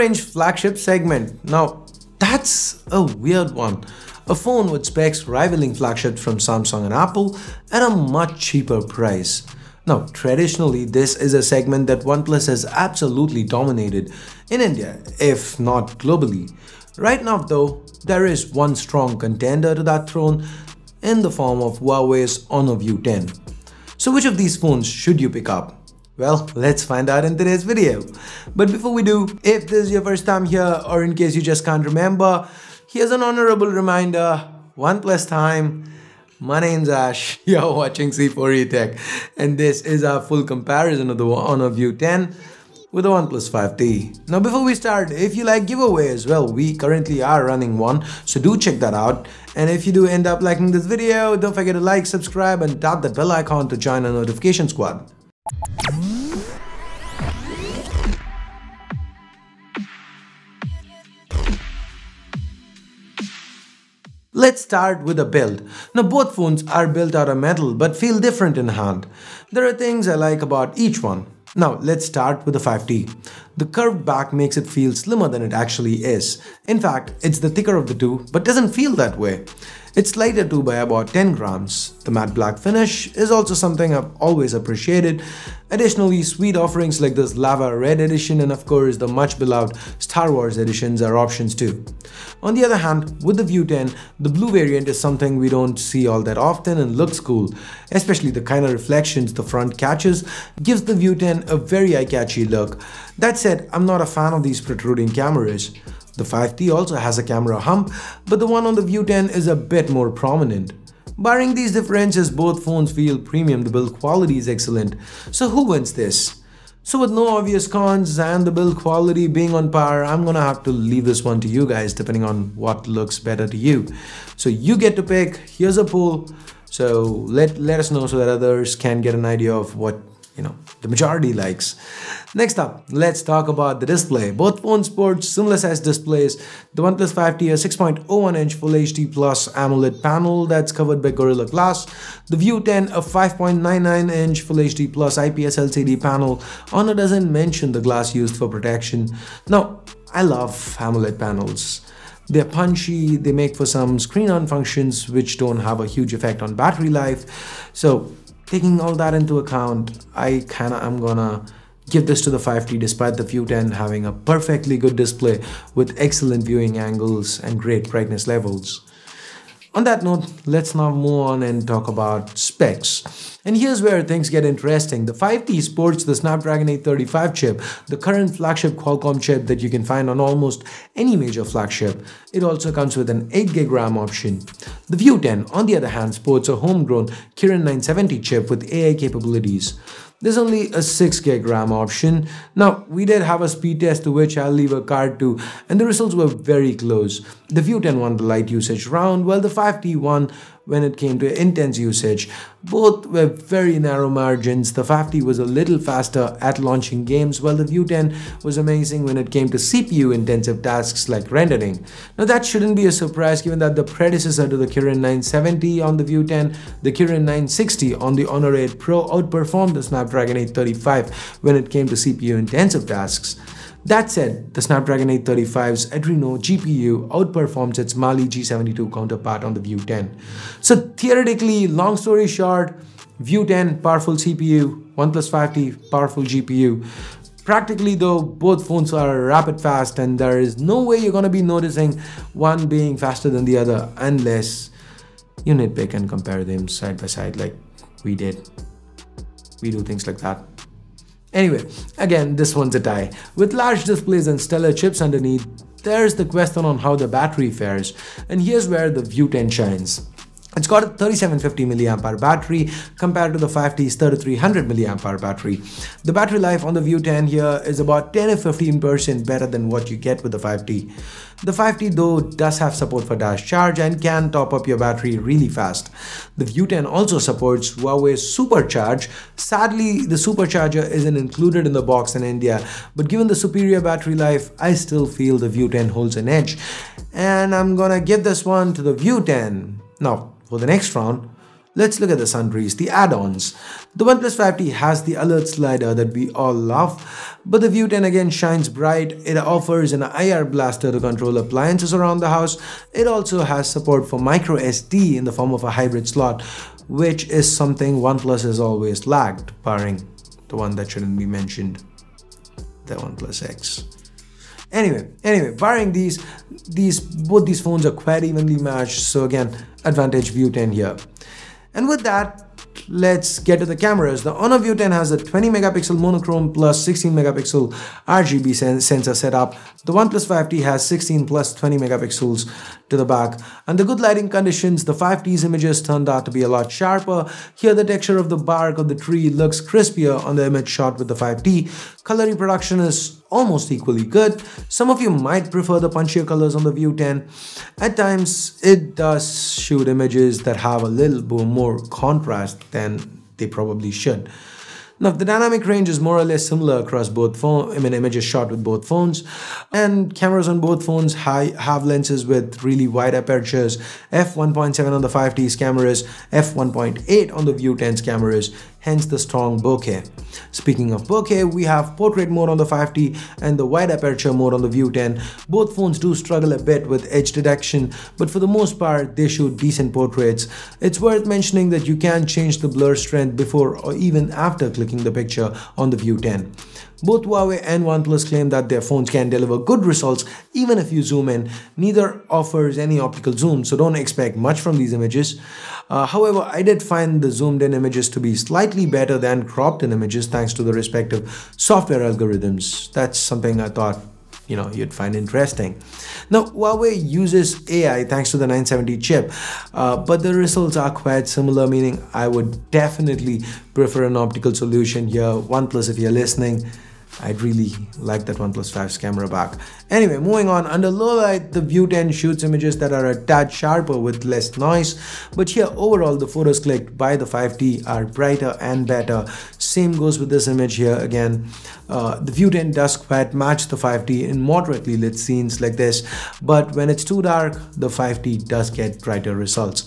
mid-range flagship segment. Now, that's a weird one. A phone with specs rivaling flagships from Samsung and Apple at a much cheaper price. Now, traditionally, this is a segment that OnePlus has absolutely dominated in India, if not globally. Right now, though, there is one strong contender to that throne in the form of Huawei's Honor View 10. So which of these phones should you pick up? Well, let's find out in today's video. But before we do, if this is your first time here or in case you just can't remember, here's an honorable reminder, one plus time, my name's Ash, you're watching C4E Tech and this is our full comparison of the Honor View 10 with the OnePlus 5T. Now before we start, if you like giveaways, well we currently are running one, so do check that out. And if you do end up liking this video, don't forget to like, subscribe and tap that bell icon to join our notification squad. Let's start with a build. Now both phones are built out of metal but feel different in hand. There are things I like about each one. Now let's start with the 5T the curved back makes it feel slimmer than it actually is. In fact, it's the thicker of the two, but doesn't feel that way. It's lighter too by about 10 grams. The matte black finish is also something I've always appreciated. Additionally, sweet offerings like this Lava Red edition and of course the much beloved Star Wars editions are options too. On the other hand, with the View 10, the blue variant is something we don't see all that often and looks cool, especially the kind of reflections the front catches gives the View 10 a very eye-catchy look. That's said, I'm not a fan of these protruding cameras. The 5T also has a camera hump, but the one on the View 10 is a bit more prominent. Barring these differences, both phones feel premium, the build quality is excellent. So who wins this? So with no obvious cons and the build quality being on par, I'm gonna have to leave this one to you guys depending on what looks better to you. So you get to pick, here's a poll. So let, let us know so that others can get an idea of what you know, the majority likes. Next up, let's talk about the display. Both phones sport similar size displays. The OnePlus 5T has 6.01 inch Full HD Plus AMOLED panel that's covered by Gorilla Glass. The View 10, a 5.99 inch Full HD Plus IPS LCD panel. Honor doesn't mention the glass used for protection. Now, I love AMOLED panels. They're punchy, they make for some screen on functions which don't have a huge effect on battery life. So taking all that into account, I kinda am gonna give this to the 5T despite the View 10 having a perfectly good display with excellent viewing angles and great brightness levels. On that note, let's now move on and talk about specs. And here's where things get interesting. The 5T sports the Snapdragon 835 chip, the current flagship Qualcomm chip that you can find on almost any major flagship. It also comes with an 8GB RAM option. The View 10, on the other hand, sports a homegrown Kirin 970 chip with AI capabilities. There's only a 6 gig RAM option. Now, we did have a speed test to which I'll leave a card to, and the results were very close. The View 10 won the light usage round, while the 5T won when it came to intense usage. Both were very narrow margins. The 50 was a little faster at launching games, while the view 10 was amazing when it came to CPU intensive tasks like rendering. Now that shouldn't be a surprise given that the predecessor to the Kirin 970 on the view 10, the Kirin 960 on the Honor 8 Pro outperformed the Snapdragon 835 when it came to CPU intensive tasks. That said, the Snapdragon 835's Adreno GPU outperforms its Mali G72 counterpart on the View 10. So theoretically, long story short, View 10 powerful CPU, OnePlus 5T powerful GPU. Practically though, both phones are rapid fast and there is no way you're gonna be noticing one being faster than the other unless you nitpick and compare them side by side like we did. We do things like that. Anyway, again, this one's a tie. With large displays and stellar chips underneath, there's the question on how the battery fares, and here's where the View 10 shines. It's got a 3750 mAh battery compared to the 5T's 3300 mAh battery. The battery life on the View 10 here is about 10 to 15% better than what you get with the 5T. The 5T though does have support for dash charge and can top up your battery really fast. The View 10 also supports Huawei Supercharge. Sadly, the Supercharger isn't included in the box in India, but given the superior battery life, I still feel the View 10 holds an edge. And I'm gonna give this one to the View 10. Now, for the next round, let's look at the sundries, the add-ons. The OnePlus 5T has the alert slider that we all love, but the View 10 again shines bright. It offers an IR blaster to control appliances around the house. It also has support for micro SD in the form of a hybrid slot, which is something OnePlus has always lacked, barring the one that shouldn't be mentioned, the OnePlus X. Anyway, anyway, barring these, these both these phones are quite evenly matched. So again, advantage View 10 here. And with that, let's get to the cameras. The Honor View 10 has a 20 megapixel monochrome plus 16 megapixel RGB sen sensor setup. The OnePlus 5T has 16 plus 20 megapixels to the back. Under good lighting conditions, the 5T's images turned out to be a lot sharper. Here the texture of the bark of the tree looks crispier on the image shot with the 5T. Color reproduction is almost equally good. Some of you might prefer the punchier colors on the View 10. At times, it does shoot images that have a little more contrast than they probably should. Now, the dynamic range is more or less similar across both phones, I mean, images shot with both phones. And cameras on both phones have lenses with really wide apertures, f1.7 on the 5D's cameras, f1.8 on the View 10's cameras, hence the strong bokeh. Speaking of bokeh, we have portrait mode on the 5T and the wide aperture mode on the View 10. Both phones do struggle a bit with edge detection, but for the most part, they shoot decent portraits. It's worth mentioning that you can change the blur strength before or even after clicking the picture on the View 10. Both Huawei and OnePlus claim that their phones can deliver good results even if you zoom in. Neither offers any optical zoom, so don't expect much from these images. Uh, however, I did find the zoomed in images to be slightly better than cropped in images thanks to the respective software algorithms. That's something I thought you know you'd find interesting. Now Huawei uses AI thanks to the 970 chip, uh, but the results are quite similar. Meaning I would definitely prefer an optical solution here. OnePlus, if you're listening, I'd really like that OnePlus 5's camera back. Anyway, moving on, under low light, the View 10 shoots images that are a tad sharper with less noise, but here overall the photos clicked by the 5T are brighter and better. Same goes with this image here again. Uh, the View 10 does quite match the 5T in moderately lit scenes like this, but when it's too dark, the 5T does get brighter results.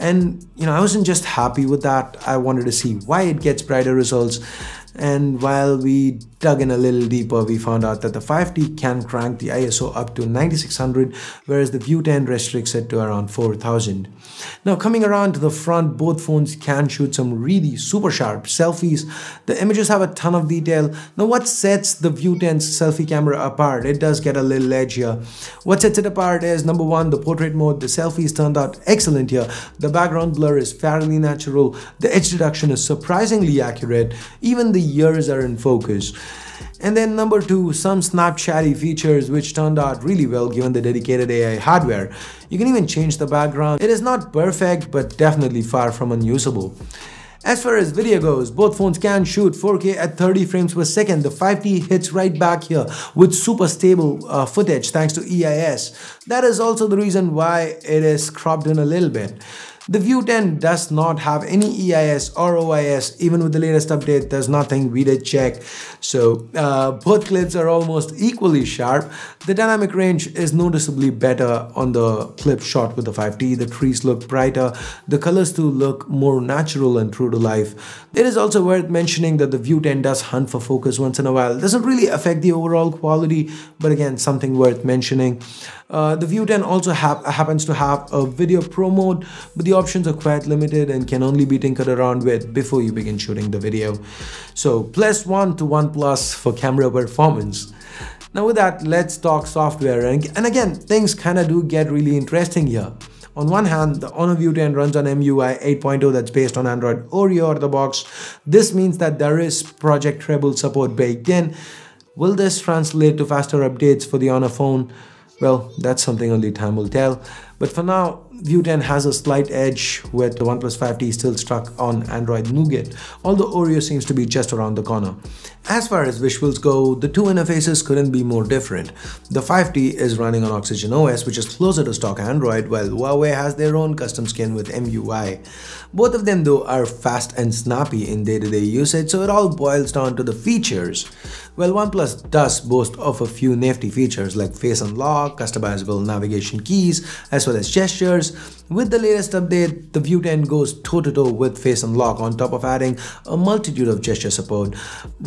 And you know, I wasn't just happy with that, I wanted to see why it gets brighter results and while we dug in a little deeper we found out that the 5D can crank the ISO up to 9600 whereas the View 10 restricts it to around 4000. Now coming around to the front both phones can shoot some really super sharp selfies. The images have a ton of detail. Now what sets the View 10's selfie camera apart? It does get a little edgier. What sets it apart is number one the portrait mode. The selfies turned out excellent here. The background blur is fairly natural. The edge reduction is surprisingly accurate. Even the years are in focus. And then number two, some Snapchatty features which turned out really well given the dedicated AI hardware. You can even change the background. It is not perfect, but definitely far from unusable. As far as video goes, both phones can shoot 4K at 30 frames per second. The 5T hits right back here with super stable uh, footage thanks to EIS. That is also the reason why it is cropped in a little bit. The View 10 does not have any EIS or OIS, even with the latest update, there's nothing we did check. So uh, both clips are almost equally sharp. The dynamic range is noticeably better on the clip shot with the 5T, the trees look brighter, the colors too look more natural and true to life. It is also worth mentioning that the View 10 does hunt for focus once in a while. It doesn't really affect the overall quality, but again, something worth mentioning. Uh, the View 10 also happens to have a video pro mode, but the options are quite limited and can only be tinkered around with before you begin shooting the video. So plus one to one plus for camera performance. Now with that, let's talk software. And, and again, things kinda do get really interesting here. On one hand, the Honor View 10 runs on MUI 8.0 that's based on Android Oreo out of the box. This means that there is Project Treble support baked in. Will this translate to faster updates for the Honor phone? Well, that's something only time will tell. But for now, View 10 has a slight edge with the OnePlus 5T still stuck on Android Nougat, although Oreo seems to be just around the corner. As far as visuals go, the two interfaces couldn't be more different. The 5T is running on Oxygen OS, which is closer to stock Android, while Huawei has their own custom skin with MUI. Both of them, though, are fast and snappy in day-to-day -day usage, so it all boils down to the features. Well, OnePlus does boast of a few nifty features like face unlock, customizable navigation keys, as well as gestures. With the latest update, the View 10 goes toe-to-toe -to -toe with Face Unlock on top of adding a multitude of gesture support.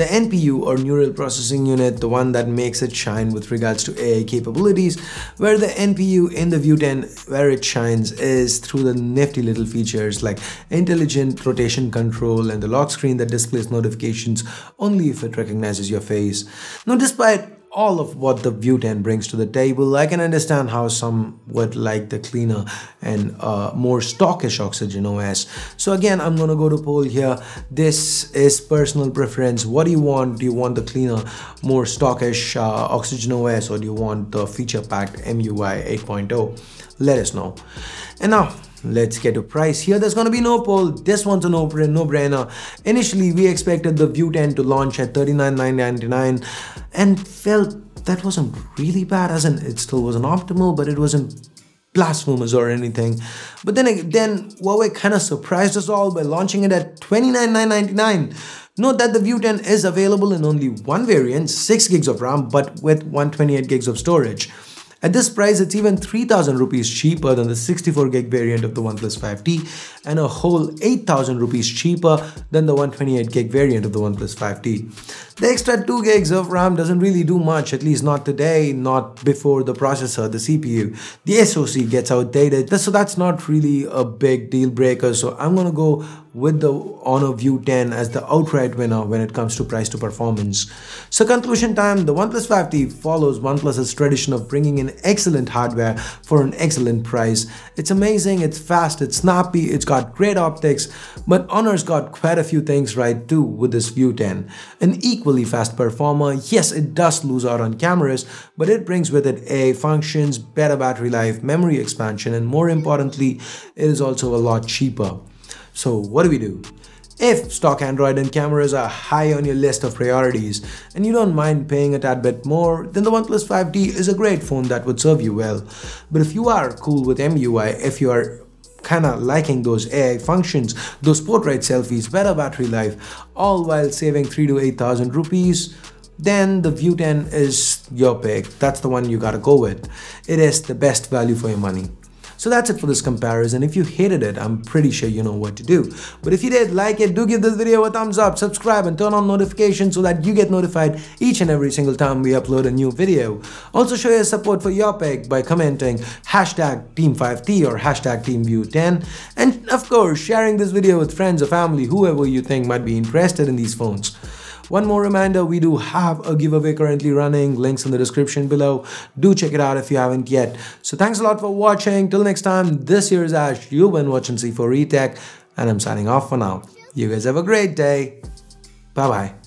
The NPU or Neural Processing Unit, the one that makes it shine with regards to AI capabilities, where the NPU in the View 10, where it shines is through the nifty little features like intelligent rotation control and the lock screen that displays notifications only if it recognizes your face. Now despite all of what the butane brings to the table. I can understand how some would like the cleaner and uh, more stockish oxygen OS. So again, I'm gonna go to poll here. This is personal preference. What do you want? Do you want the cleaner, more stockish uh, oxygen OS or do you want the feature packed MUI 8.0? let us know. And now let's get a price here. There's gonna be no poll. This one's a no-brainer. Initially, we expected the View 10 to launch at $39,999 and felt that wasn't really bad as in it still wasn't optimal, but it wasn't blasphemous or anything. But then then Huawei kind of surprised us all by launching it at $29,999. Note that the View 10 is available in only one variant, 6 gigs of RAM, but with 128 gigs of storage. At this price, it's even 3000 rupees cheaper than the 64 gig variant of the OnePlus 5T and a whole 8000 rupees cheaper than the 128 gig variant of the OnePlus 5T. The extra 2 gigs of RAM doesn't really do much, at least not today, not before the processor, the CPU. The SoC gets outdated, so that's not really a big deal breaker. So I'm gonna go with the Honor View 10 as the outright winner when it comes to price to performance. So conclusion time, the OnePlus 5T follows OnePlus's tradition of bringing in excellent hardware for an excellent price. It's amazing, it's fast, it's snappy, it's got great optics, but Honor's got quite a few things right too with this View 10. An equally fast performer, yes it does lose out on cameras, but it brings with it AI functions, better battery life, memory expansion, and more importantly, it is also a lot cheaper. So what do we do? If stock Android and cameras are high on your list of priorities and you don't mind paying a tad bit more, then the OnePlus 5T is a great phone that would serve you well. But if you are cool with MUI, if you are kinda liking those AI functions, those portrait selfies, better battery life, all while saving 3 to 8000 rupees, then the View 10 is your pick. That's the one you gotta go with. It is the best value for your money. So that's it for this comparison. If you hated it, I'm pretty sure you know what to do. But if you did like it, do give this video a thumbs up, subscribe and turn on notifications so that you get notified each and every single time we upload a new video. Also show your support for your pick by commenting hashtag team5t or hashtag teamview10 and of course sharing this video with friends or family whoever you think might be interested in these phones. One more reminder, we do have a giveaway currently running, links in the description below. Do check it out if you haven't yet. So thanks a lot for watching. Till next time, this year is Ash. You've been watching C4 E Tech, and I'm signing off for now. You guys have a great day. Bye-bye.